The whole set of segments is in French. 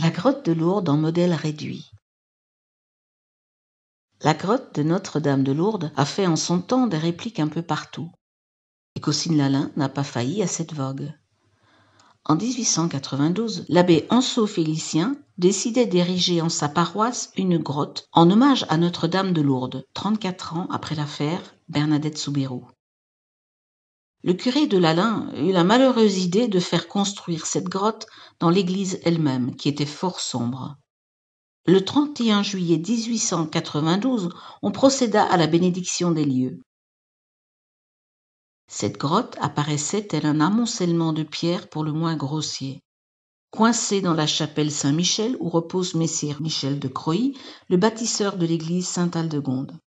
La grotte de Lourdes en modèle réduit. La grotte de Notre-Dame de Lourdes a fait en son temps des répliques un peu partout. Et Cossine Lalin n'a pas failli à cette vogue. En 1892, l'abbé Anseau Félicien décidait d'ériger en sa paroisse une grotte en hommage à Notre-Dame de Lourdes, 34 ans après l'affaire Bernadette Soubirous. Le curé de Lalin eut la malheureuse idée de faire construire cette grotte dans l'église elle-même, qui était fort sombre. Le 31 juillet 1892, on procéda à la bénédiction des lieux. Cette grotte apparaissait tel un amoncellement de pierres pour le moins grossier. Coincée dans la chapelle Saint-Michel où repose Messire Michel de Croy, le bâtisseur de l'église saint aldegonde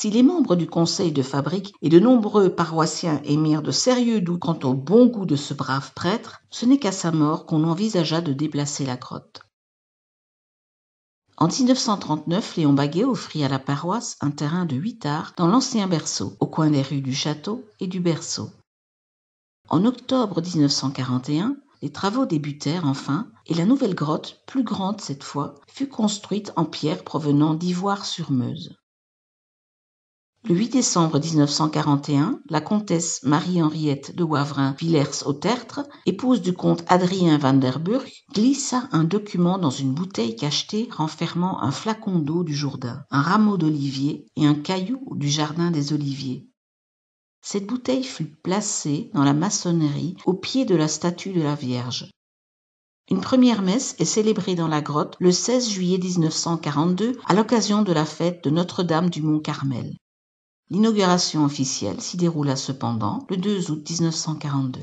si les membres du conseil de fabrique et de nombreux paroissiens émirent de sérieux doutes quant au bon goût de ce brave prêtre, ce n'est qu'à sa mort qu'on envisagea de déplacer la grotte. En 1939, Léon Baguet offrit à la paroisse un terrain de huit arts dans l'ancien berceau, au coin des rues du Château et du Berceau. En octobre 1941, les travaux débutèrent enfin et la nouvelle grotte, plus grande cette fois, fut construite en pierre provenant d'Ivoire-sur-Meuse. Le 8 décembre 1941, la comtesse Marie-Henriette de Wavrin-Villers au Tertre, épouse du comte Adrien van der glissa un document dans une bouteille cachetée renfermant un flacon d'eau du Jourdain, un rameau d'olivier et un caillou du jardin des Oliviers. Cette bouteille fut placée dans la maçonnerie au pied de la statue de la Vierge. Une première messe est célébrée dans la grotte le 16 juillet 1942 à l'occasion de la fête de Notre-Dame du Mont Carmel. L'inauguration officielle s'y déroula cependant le 2 août 1942.